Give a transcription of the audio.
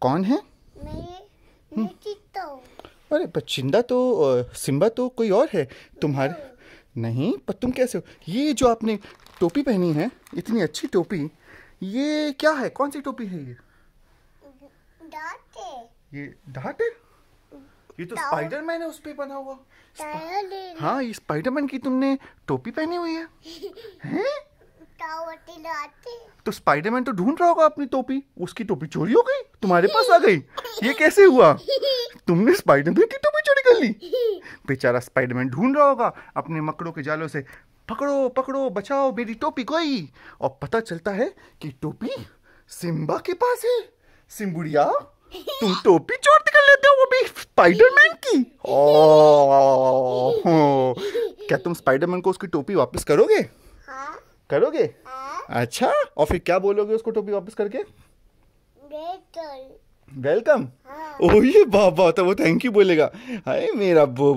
कौन है मैं, हम्म। तो। अरे पचिंदा तो सिम्बा तो कोई और है तुम्हारे नहीं पर तुम कैसे हो ये जो आपने टोपी पहनी है इतनी अच्छी टोपी ये क्या है कौन सी टोपी है ये डाटे ये डाटे ये तो स्पाइडरमैन है उस पर बना हुआ हाँ ये स्पाइडरमैन की तुमने टोपी पहनी हुई है हैं? तो स्पाइडरमैन तो ढूंढ रहा होगा अपनी टोपी उसकी टोपी चोरी हो गई तुम्हारे पास आ गई ये कैसे हुआ तुमने स्पाइडरमैन की टोपी चोरी कर ली बेचारा स्पाइडरमैन ढूंढ रहा होगा अपने मकड़ों के जालों से पकड़ो पकड़ो बचाओ मेरी टोपी कोई और पता चलता है कि टोपी सिम्बा के पास है सिम्बुड़िया तुम टोपी चोर कर लेते हो वो भी स्पाइडरमैन की ओ, ओ, क्या तुम स्पाइडरमैन को उसकी टोपी वापस करोगे हाँ? करोगे हाँ? अच्छा और फिर क्या बोलोगे उसको टोपी वापस करके वेलकम वेलकम हाँ। ओह ये बाबा तो वो थैंक यू बोलेगा हाय मेरा बो